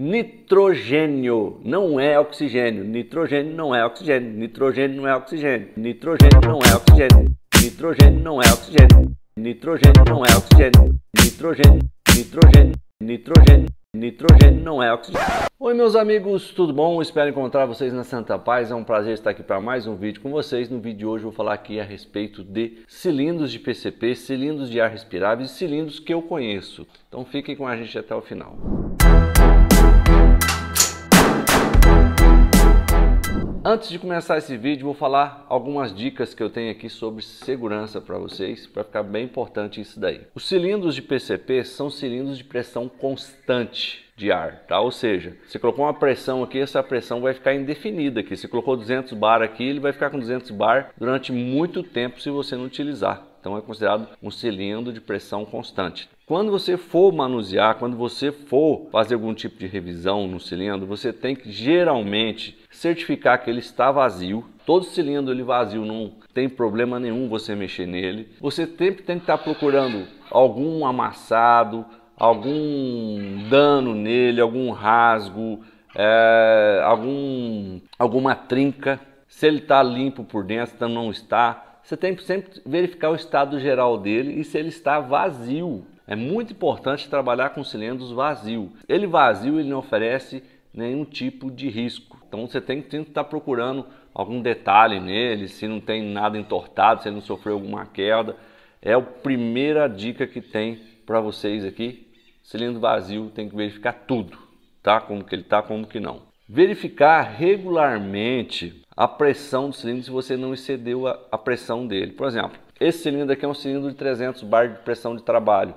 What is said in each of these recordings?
Nitrogênio não é oxigênio. Nitrogênio não é oxigênio. Nitrogênio não é oxigênio. Nitrogênio não é oxigênio. Nitrogênio não é oxigênio. Nitrogênio não é oxigênio. Nitrogênio, nitrogênio, nitrogênio, nitrogênio não é oxigênio. Oi meus amigos, tudo bom? Espero encontrar vocês na Santa Paz. É um prazer estar aqui para mais um vídeo com vocês. No vídeo de hoje eu vou falar aqui a respeito de cilindros de PCP, cilindros de ar respirável e cilindros que eu conheço. Então fiquem com a gente até o final. Música Antes de começar esse vídeo, vou falar algumas dicas que eu tenho aqui sobre segurança para vocês, para ficar bem importante isso daí. Os cilindros de PCP são cilindros de pressão constante de ar, tá? Ou seja, você colocou uma pressão aqui, essa pressão vai ficar indefinida aqui. Você colocou 200 bar aqui, ele vai ficar com 200 bar durante muito tempo se você não utilizar. Então é considerado um cilindro de pressão constante. Quando você for manusear, quando você for fazer algum tipo de revisão no cilindro, você tem que geralmente certificar que ele está vazio. Todo cilindro ele vazio não tem problema nenhum você mexer nele. Você sempre tem que estar procurando algum amassado, algum dano nele, algum rasgo, é, algum, alguma trinca. Se ele está limpo por dentro, se não está. Você tem que sempre verificar o estado geral dele e se ele está vazio. É muito importante trabalhar com cilindros vazio. Ele vazio, ele não oferece nenhum tipo de risco. Então você tem que estar procurando algum detalhe nele, se não tem nada entortado, se ele não sofreu alguma queda. É a primeira dica que tem para vocês aqui. Cilindro vazio tem que verificar tudo, tá? Como que ele tá, como que não. Verificar regularmente a pressão do cilindro se você não excedeu a, a pressão dele. Por exemplo, esse cilindro aqui é um cilindro de 300 bar de pressão de trabalho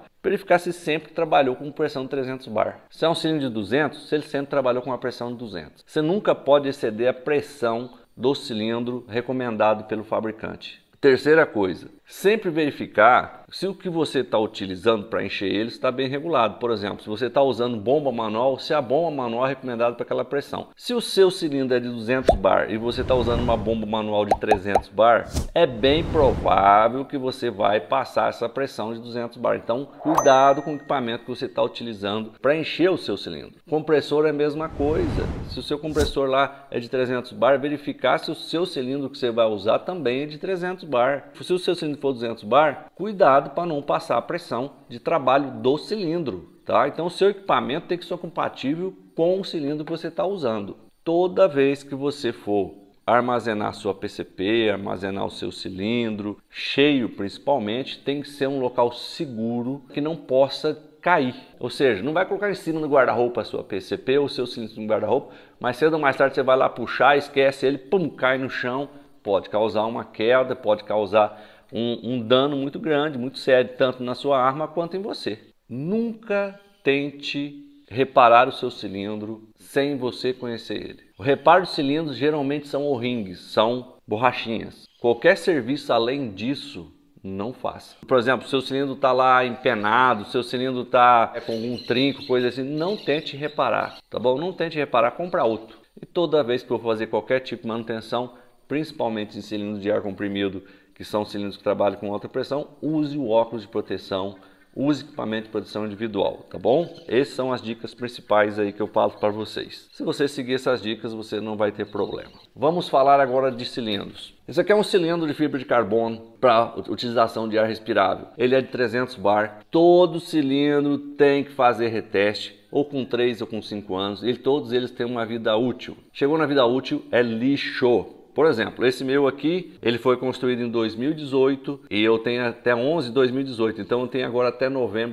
se sempre trabalhou com pressão de 300 bar. Se é um cilindro de 200, se ele sempre trabalhou com uma pressão de 200. Você nunca pode exceder a pressão do cilindro recomendado pelo fabricante. Terceira coisa, Sempre verificar se o que você está utilizando para encher ele está bem regulado. Por exemplo, se você está usando bomba manual, se a bomba manual é recomendada para aquela pressão. Se o seu cilindro é de 200 bar e você está usando uma bomba manual de 300 bar, é bem provável que você vai passar essa pressão de 200 bar. Então, cuidado com o equipamento que você está utilizando para encher o seu cilindro. Compressor é a mesma coisa. Se o seu compressor lá é de 300 bar, verificar se o seu cilindro que você vai usar também é de 300 bar. Se o seu cilindro for 200 bar, cuidado para não passar a pressão de trabalho do cilindro, tá? Então o seu equipamento tem que ser compatível com o cilindro que você está usando. Toda vez que você for armazenar sua PCP, armazenar o seu cilindro, cheio principalmente, tem que ser um local seguro que não possa cair. Ou seja, não vai colocar em cima do guarda-roupa a sua PCP ou seu cilindro no guarda-roupa, mas cedo ou mais tarde você vai lá puxar, esquece ele, pum, cai no chão, pode causar uma queda, pode causar um, um dano muito grande, muito sério, tanto na sua arma quanto em você. Nunca tente reparar o seu cilindro sem você conhecer ele. O reparo de cilindros geralmente são o-rings, são borrachinhas. Qualquer serviço além disso, não faça. Por exemplo, seu cilindro está lá empenado, seu cilindro está é, com algum trinco, coisa assim, não tente reparar, tá bom? Não tente reparar, compra outro. E toda vez que for fazer qualquer tipo de manutenção, principalmente em cilindro de ar comprimido que são cilindros que trabalham com alta pressão, use o óculos de proteção, use equipamento de proteção individual, tá bom? Essas são as dicas principais aí que eu falo para vocês. Se você seguir essas dicas, você não vai ter problema. Vamos falar agora de cilindros. Esse aqui é um cilindro de fibra de carbono para utilização de ar respirável. Ele é de 300 bar. Todo cilindro tem que fazer reteste ou com 3 ou com 5 anos, e todos eles têm uma vida útil. Chegou na vida útil, é lixo. Por exemplo, esse meu aqui, ele foi construído em 2018 e eu tenho até 11 de 2018, então eu tenho agora até novembro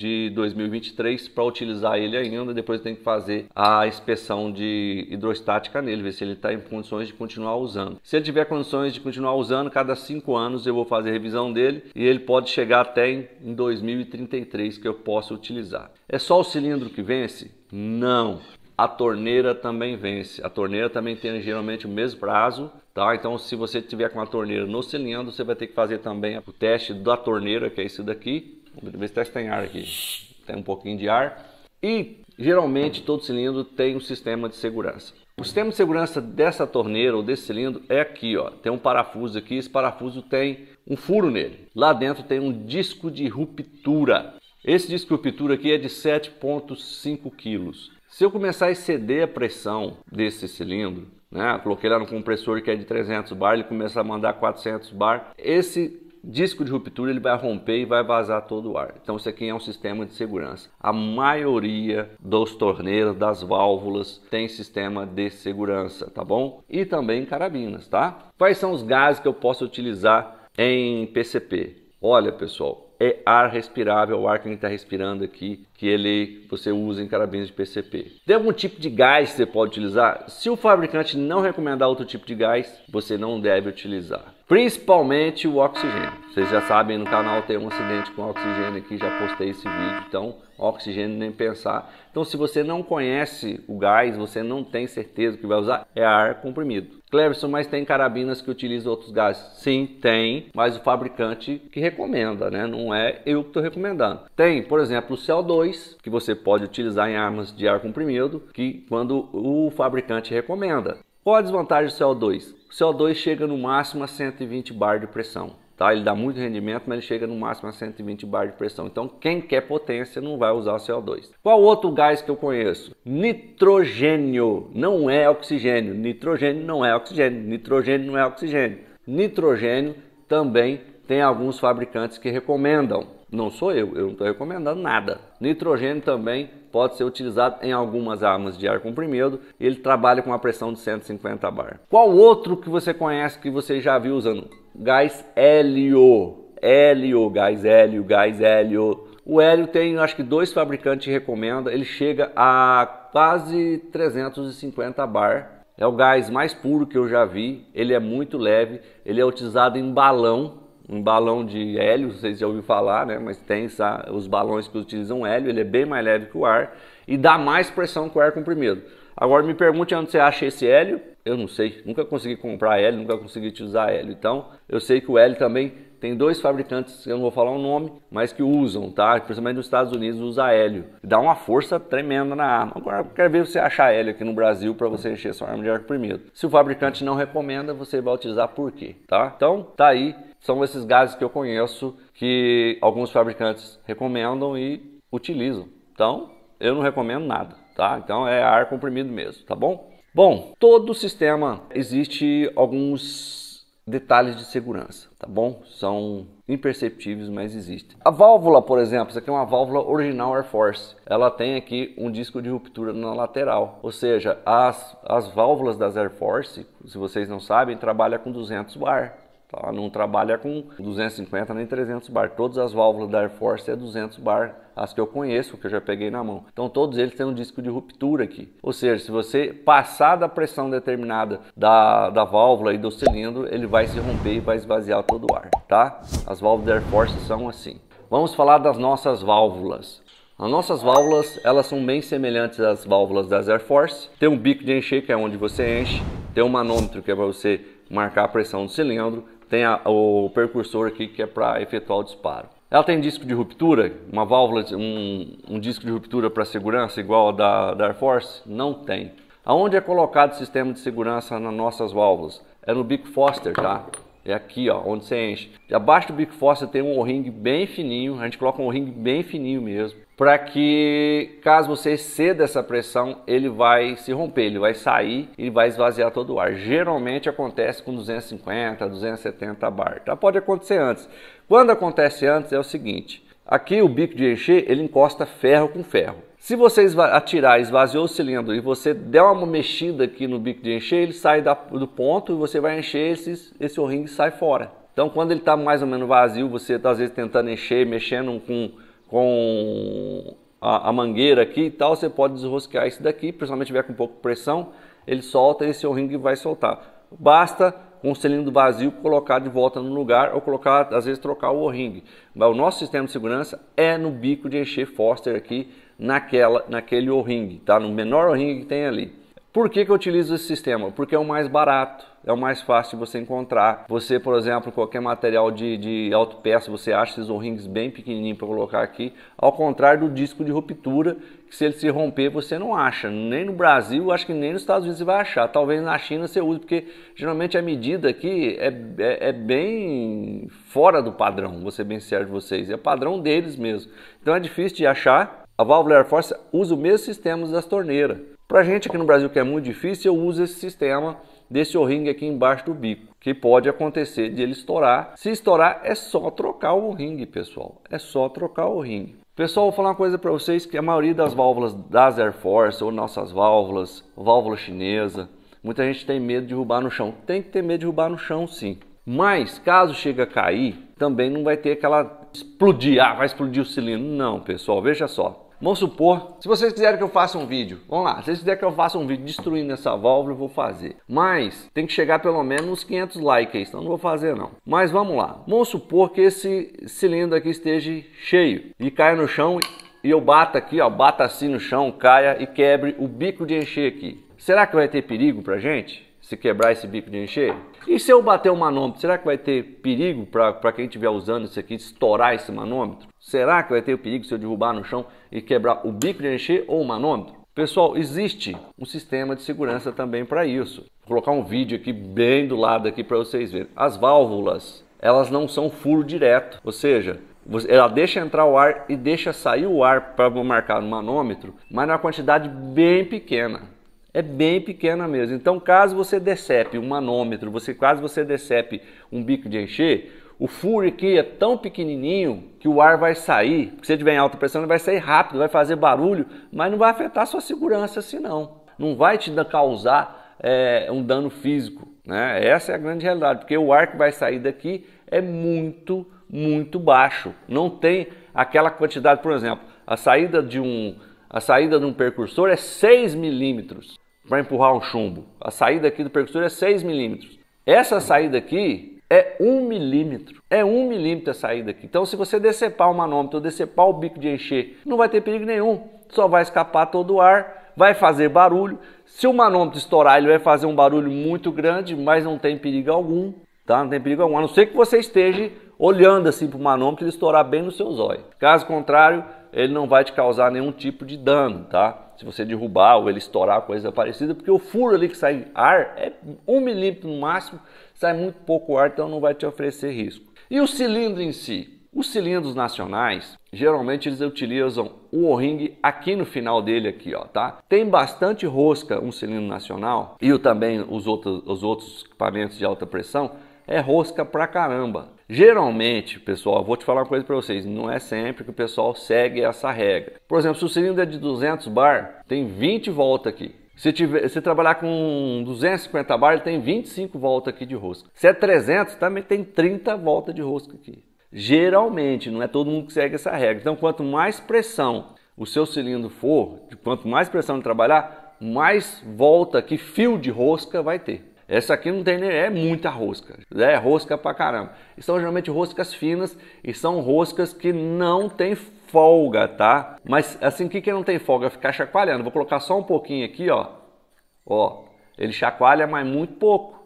de 2023 para utilizar ele ainda. Depois tem que fazer a inspeção de hidrostática nele, ver se ele está em condições de continuar usando. Se ele tiver condições de continuar usando, cada cinco anos eu vou fazer revisão dele e ele pode chegar até em 2033 que eu posso utilizar. É só o cilindro que vence? Não a torneira também vence. A torneira também tem geralmente o mesmo prazo, tá? Então, se você tiver com a torneira no cilindro, você vai ter que fazer também o teste da torneira, que é esse daqui. Vamos ver se tá tem ar aqui. Tem um pouquinho de ar. E geralmente todo cilindro tem um sistema de segurança. O sistema de segurança dessa torneira ou desse cilindro é aqui, ó. Tem um parafuso aqui, esse parafuso tem um furo nele. Lá dentro tem um disco de ruptura. Esse disco de ruptura aqui é de 7,5 quilos. Se eu começar a exceder a pressão desse cilindro, né, coloquei lá no compressor que é de 300 bar, ele começa a mandar 400 bar, esse disco de ruptura ele vai romper e vai vazar todo o ar. Então isso aqui é um sistema de segurança. A maioria dos torneiros, das válvulas tem sistema de segurança, tá bom? E também carabinas, tá? Quais são os gases que eu posso utilizar em PCP? Olha, pessoal, é ar respirável, o ar que a gente está respirando aqui, que ele você usa em carabins de PCP. Tem algum tipo de gás que você pode utilizar? Se o fabricante não recomendar outro tipo de gás, você não deve utilizar principalmente o oxigênio. Vocês já sabem, no canal tem um acidente com oxigênio aqui, já postei esse vídeo, então oxigênio nem pensar. Então se você não conhece o gás, você não tem certeza que vai usar, é ar comprimido. Cleverson, mas tem carabinas que utilizam outros gases? Sim, tem, mas o fabricante que recomenda, né? Não é eu que estou recomendando. Tem, por exemplo, o CO2, que você pode utilizar em armas de ar comprimido, que quando o fabricante recomenda. Qual a desvantagem do CO2? O CO2 chega no máximo a 120 bar de pressão. Tá? Ele dá muito rendimento, mas ele chega no máximo a 120 bar de pressão. Então, quem quer potência não vai usar o CO2. Qual outro gás que eu conheço? Nitrogênio não é oxigênio. Nitrogênio não é oxigênio. Nitrogênio não é oxigênio. Nitrogênio também tem alguns fabricantes que recomendam. Não sou eu, eu não estou recomendando nada. Nitrogênio também pode ser utilizado em algumas armas de ar comprimido. Ele trabalha com a pressão de 150 bar. Qual outro que você conhece que você já viu usando? Gás hélio. Hélio, gás hélio, gás hélio. O hélio tem, acho que dois fabricantes recomendam. Ele chega a quase 350 bar. É o gás mais puro que eu já vi. Ele é muito leve. Ele é utilizado em balão um balão de hélio, vocês já ouviram falar, né? Mas tem os balões que utilizam hélio, ele é bem mais leve que o ar e dá mais pressão que o ar comprimido. Agora me pergunte onde você acha esse hélio. Eu não sei, nunca consegui comprar hélio, nunca consegui utilizar hélio. Então, eu sei que o hélio também tem dois fabricantes, eu não vou falar o nome, mas que usam, tá? Principalmente nos Estados Unidos usa hélio. Dá uma força tremenda na arma. Agora, quero ver você achar hélio aqui no Brasil para você encher sua arma de ar comprimido. Se o fabricante não recomenda, você vai utilizar por quê, tá? Então, tá aí são esses gases que eu conheço que alguns fabricantes recomendam e utilizam. Então, eu não recomendo nada, tá? Então é ar comprimido mesmo, tá bom? Bom, todo sistema existe alguns detalhes de segurança, tá bom? São imperceptíveis, mas existem. A válvula, por exemplo, isso aqui é uma válvula original Air Force. Ela tem aqui um disco de ruptura na lateral, ou seja, as, as válvulas das Air Force, se vocês não sabem, trabalha com 200 bar. Tá? Não trabalha com 250 nem 300 bar. Todas as válvulas da Air Force é 200 bar, as que eu conheço, que eu já peguei na mão. Então todos eles têm um disco de ruptura aqui. Ou seja, se você passar da pressão determinada da, da válvula e do cilindro, ele vai se romper e vai esvaziar todo o ar, tá? As válvulas da Air Force são assim. Vamos falar das nossas válvulas. As nossas válvulas, elas são bem semelhantes às válvulas das Air Force. Tem um bico de encher, que é onde você enche. Tem um manômetro, que é para você marcar a pressão do cilindro tem a, o percursor aqui que é para efetuar o disparo. Ela tem disco de ruptura, uma válvula, um, um disco de ruptura para segurança igual a da, da Air Force? Não tem. Aonde é colocado o sistema de segurança nas nossas válvulas? É no bico Foster, tá? É aqui, ó, onde você enche. E abaixo do bico Foster tem um o-ring bem fininho, a gente coloca um o-ring bem fininho mesmo para que caso você exceda essa pressão, ele vai se romper, ele vai sair e vai esvaziar todo o ar. Geralmente acontece com 250, 270 bar, tá? Pode acontecer antes. Quando acontece antes é o seguinte, aqui o bico de encher, ele encosta ferro com ferro. Se você atirar, esvaziou o cilindro e você der uma mexida aqui no bico de encher, ele sai da, do ponto e você vai encher esses, esse o-ring sai fora. Então, quando ele está mais ou menos vazio, você está às vezes tentando encher, mexendo com com a, a mangueira aqui e tal, você pode desrosquear esse daqui, principalmente se tiver com pouco pressão, ele solta e esse o ringue vai soltar. Basta com o cilindro vazio colocar de volta no lugar ou colocar, às vezes, trocar o o-ring. Mas o nosso sistema de segurança é no bico de encher Foster aqui naquela, naquele o-ring, tá? No menor o-ring que tem ali. Por que, que eu utilizo esse sistema? Porque é o mais barato, é o mais fácil de você encontrar. Você, por exemplo, qualquer material de, de autopeça, você acha esses o-rings bem pequenininhos para colocar aqui, ao contrário do disco de ruptura, que se ele se romper você não acha, nem no Brasil, acho que nem nos Estados Unidos você vai achar, talvez na China você use, porque geralmente a medida aqui é, é, é bem fora do padrão, vou ser bem sério de vocês, é padrão deles mesmo. Então é difícil de achar. A válvula Air Force usa o mesmo sistema das torneiras. Para gente aqui no Brasil que é muito difícil, eu uso esse sistema desse o-ring aqui embaixo do bico, que pode acontecer de ele estourar. Se estourar, é só trocar o ring, pessoal. É só trocar o ring. Pessoal, vou falar uma coisa para vocês que a maioria das válvulas das Air Force ou nossas válvulas, válvula chinesa, muita gente tem medo de roubar no chão. Tem que ter medo de roubar no chão, sim. Mas caso chegue a cair, também não vai ter aquela explodir, ah, vai explodir o cilindro. Não, pessoal, veja só. Vamos supor, se vocês quiserem que eu faça um vídeo, vamos lá, se vocês quiserem que eu faça um vídeo destruindo essa válvula, eu vou fazer. Mas tem que chegar pelo menos uns 500 likes então não vou fazer não. Mas vamos lá, vamos supor que esse cilindro aqui esteja cheio e caia no chão e eu bata aqui, ó, bata assim no chão, caia e quebre o bico de encher aqui. Será que vai ter perigo pra gente se quebrar esse bico de encher? E se eu bater um manômetro, será que vai ter perigo para quem estiver usando isso aqui estourar esse manômetro? Será que vai ter o perigo se eu derrubar no chão e quebrar o bico de encher ou o manômetro? Pessoal, existe um sistema de segurança também para isso. Vou colocar um vídeo aqui bem do lado aqui para vocês verem. As válvulas, elas não são furo direto, ou seja, ela deixa entrar o ar e deixa sair o ar para marcar no manômetro, mas na quantidade bem pequena. É bem pequena mesmo. Então, caso você decepe um manômetro, você, quase você decepe um bico de encher, o furo aqui é tão pequenininho que o ar vai sair. Se você tiver em alta pressão, ele vai sair rápido, vai fazer barulho, mas não vai afetar a sua segurança assim não. Não vai te causar é, um dano físico. Né? Essa é a grande realidade, porque o ar que vai sair daqui é muito, muito baixo. Não tem aquela quantidade, por exemplo, a saída de um, a saída de um percursor é 6 milímetros para empurrar um chumbo. A saída aqui do percussor é 6 milímetros. Essa saída aqui é 1 milímetro. É 1 milímetro a saída aqui. Então, se você decepar o manômetro decepar o bico de encher, não vai ter perigo nenhum. Só vai escapar todo o ar, vai fazer barulho. Se o manômetro estourar, ele vai fazer um barulho muito grande, mas não tem perigo algum. Tá? Não tem perigo algum. A não ser que você esteja olhando assim para o manômetro, e ele estourar bem no seu zóio. Caso contrário, ele não vai te causar nenhum tipo de dano, tá? se você derrubar ou ele estourar, coisa parecida, porque o furo ali que sai ar é um milímetro no máximo, sai muito pouco ar, então não vai te oferecer risco. E o cilindro em si? Os cilindros nacionais, geralmente eles utilizam o O-ring aqui no final dele aqui, ó, tá? Tem bastante rosca um cilindro nacional e também os outros, os outros equipamentos de alta pressão, é rosca pra caramba. Geralmente, pessoal, vou te falar uma coisa para vocês, não é sempre que o pessoal segue essa regra. Por exemplo, se o cilindro é de 200 bar, tem 20 voltas aqui. Se, tiver, se trabalhar com 250 bar, ele tem 25 voltas aqui de rosca. Se é 300, também tem 30 voltas de rosca aqui. Geralmente, não é todo mundo que segue essa regra. Então, quanto mais pressão o seu cilindro for, quanto mais pressão ele trabalhar, mais volta que fio de rosca vai ter. Essa aqui não tem nem, é muita rosca, né? é rosca pra caramba. E são geralmente roscas finas e são roscas que não tem folga, tá? Mas assim, o que, que não tem folga? Ficar chacoalhando. Vou colocar só um pouquinho aqui, ó. Ó, ele chacoalha, mas muito pouco.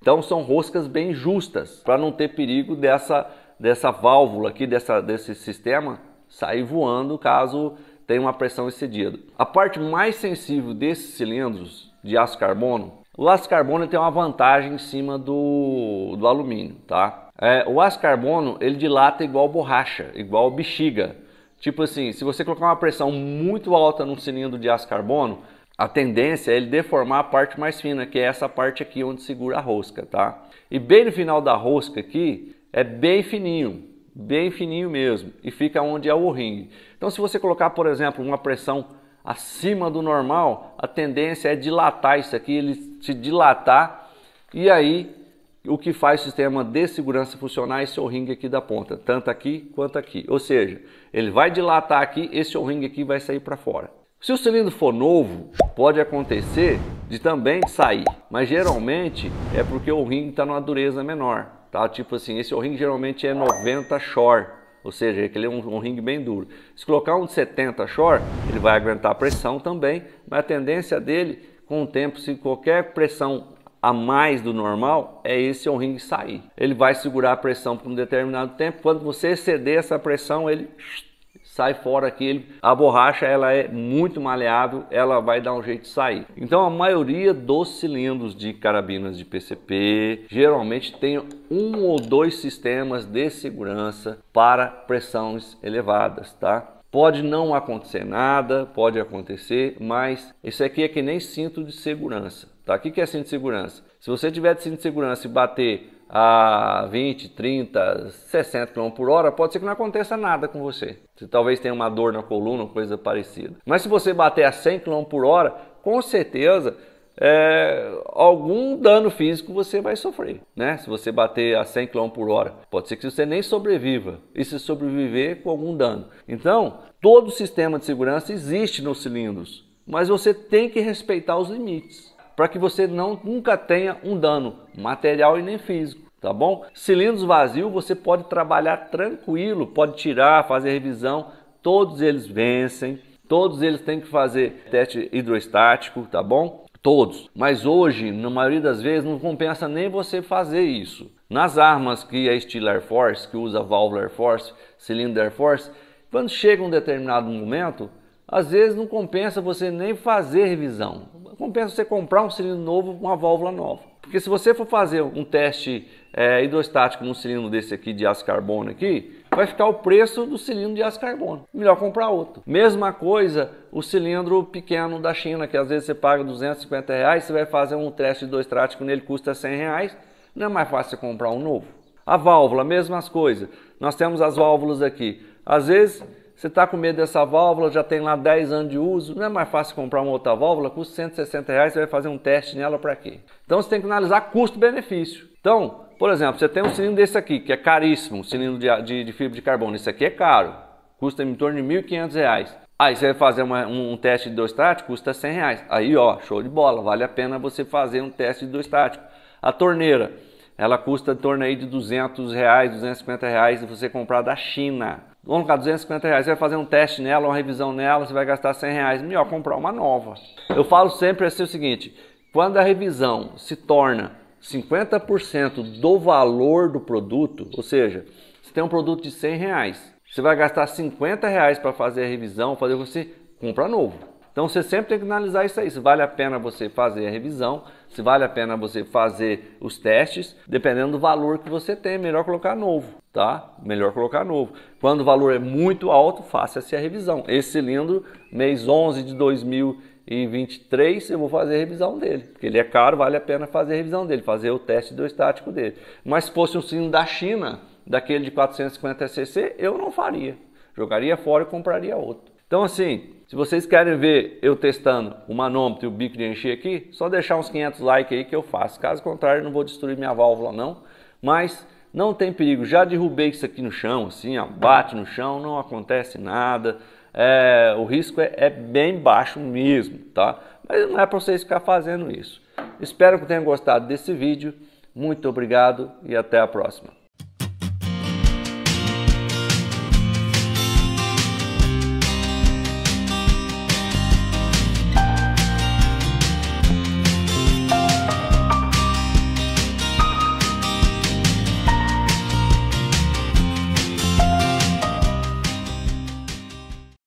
Então são roscas bem justas, para não ter perigo dessa, dessa válvula aqui, dessa, desse sistema sair voando caso tenha uma pressão excedida. A parte mais sensível desses cilindros de aço carbono o aço carbono tem uma vantagem em cima do, do alumínio, tá? É, o aço carbono ele dilata igual borracha, igual bexiga. Tipo assim, se você colocar uma pressão muito alta num cilindro de aço carbono, a tendência é ele deformar a parte mais fina, que é essa parte aqui onde segura a rosca, tá? E bem no final da rosca aqui, é bem fininho, bem fininho mesmo, e fica onde é o ring. Então se você colocar, por exemplo, uma pressão acima do normal, a tendência é dilatar isso aqui, ele se dilatar e aí o que faz o sistema de segurança funcionar é esse o-ring aqui da ponta, tanto aqui quanto aqui. Ou seja, ele vai dilatar aqui, esse o-ring aqui vai sair para fora. Se o cilindro for novo, pode acontecer de também sair, mas geralmente é porque o ring está numa dureza menor, tá? Tipo assim, esse o-ring geralmente é 90 short, ou seja, aquele é um, um ringue bem duro. Se colocar um de 70 short, ele vai aguentar a pressão também, mas a tendência dele, com o tempo, se qualquer pressão a mais do normal, é esse o é ringue sair. Ele vai segurar a pressão por um determinado tempo. Quando você exceder essa pressão, ele sai fora aquele. A borracha ela é muito maleável, ela vai dar um jeito de sair. Então a maioria dos cilindros de carabinas de PCP geralmente tem um ou dois sistemas de segurança para pressões elevadas, tá? Pode não acontecer nada, pode acontecer, mas isso aqui é que nem cinto de segurança, tá? O que é cinto de segurança? Se você tiver de cinto de segurança e bater a 20, 30, 60 km por hora, pode ser que não aconteça nada com você. Você talvez tenha uma dor na coluna, coisa parecida. Mas se você bater a 100 km por hora, com certeza é, algum dano físico você vai sofrer, né? Se você bater a 100 km por hora, pode ser que você nem sobreviva e se sobreviver com algum dano. Então, todo o sistema de segurança existe nos cilindros, mas você tem que respeitar os limites para que você não nunca tenha um dano material e nem físico. Tá bom? Cilindros vazios você pode trabalhar tranquilo, pode tirar, fazer revisão, todos eles vencem, todos eles têm que fazer teste hidroestático, tá bom? Todos. Mas hoje, na maioria das vezes, não compensa nem você fazer isso. Nas armas que é estilo Air Force, que usa válvula Air Force, cilindro Air Force, quando chega um determinado momento, às vezes não compensa você nem fazer revisão compensa você comprar um cilindro novo, uma válvula nova. Porque se você for fazer um teste é, hidrostático num cilindro desse aqui de aço carbono aqui, vai ficar o preço do cilindro de aço carbono. Melhor comprar outro. Mesma coisa o cilindro pequeno da China, que às vezes você paga 250 reais, você vai fazer um teste hidrostático nele, custa 100 reais. Não é mais fácil você comprar um novo. A válvula, mesmas coisas. Nós temos as válvulas aqui. Às vezes você está com medo dessa válvula, já tem lá 10 anos de uso, não é mais fácil comprar uma outra válvula? Custa 160 reais, você vai fazer um teste nela para quê? Então você tem que analisar custo-benefício. Então, por exemplo, você tem um cilindro desse aqui, que é caríssimo, um cilindro de, de, de fibra de carbono. Esse aqui é caro, custa em torno de 1.500 reais. Aí você vai fazer uma, um, um, teste de hidrostático, custa 100 reais. Aí, ó, show de bola, vale a pena você fazer um teste de hidrostático. A torneira, ela custa em torno aí de 200 reais, 250 reais se você comprar da China. Vamos colocar 250 reais, você vai fazer um teste nela, uma revisão nela, você vai gastar 100 reais, melhor comprar uma nova. Eu falo sempre assim o seguinte, quando a revisão se torna 50% do valor do produto, ou seja, você tem um produto de 100 reais, você vai gastar 50 reais para fazer a revisão, fazer você comprar novo. Então você sempre tem que analisar isso aí, se vale a pena você fazer a revisão, se vale a pena você fazer os testes, dependendo do valor que você tem, é melhor colocar novo, tá? Melhor colocar novo. Quando o valor é muito alto, faça-se a revisão. Esse cilindro, mês 11 de 2023, eu vou fazer a revisão dele, porque ele é caro, vale a pena fazer a revisão dele, fazer o teste do estático dele. Mas se fosse um cilindro da China, daquele de 450 cc, eu não faria. Jogaria fora e compraria outro. Então assim, se vocês querem ver eu testando o manômetro e o bico de encher aqui, só deixar uns 500 likes aí que eu faço. Caso contrário, não vou destruir minha válvula não, mas não tem perigo. Já derrubei isso aqui no chão, assim, ó, bate no chão, não acontece nada. É, o risco é, é bem baixo mesmo, tá? Mas não é para vocês ficar fazendo isso. Espero que tenham gostado desse vídeo. Muito obrigado e até a próxima.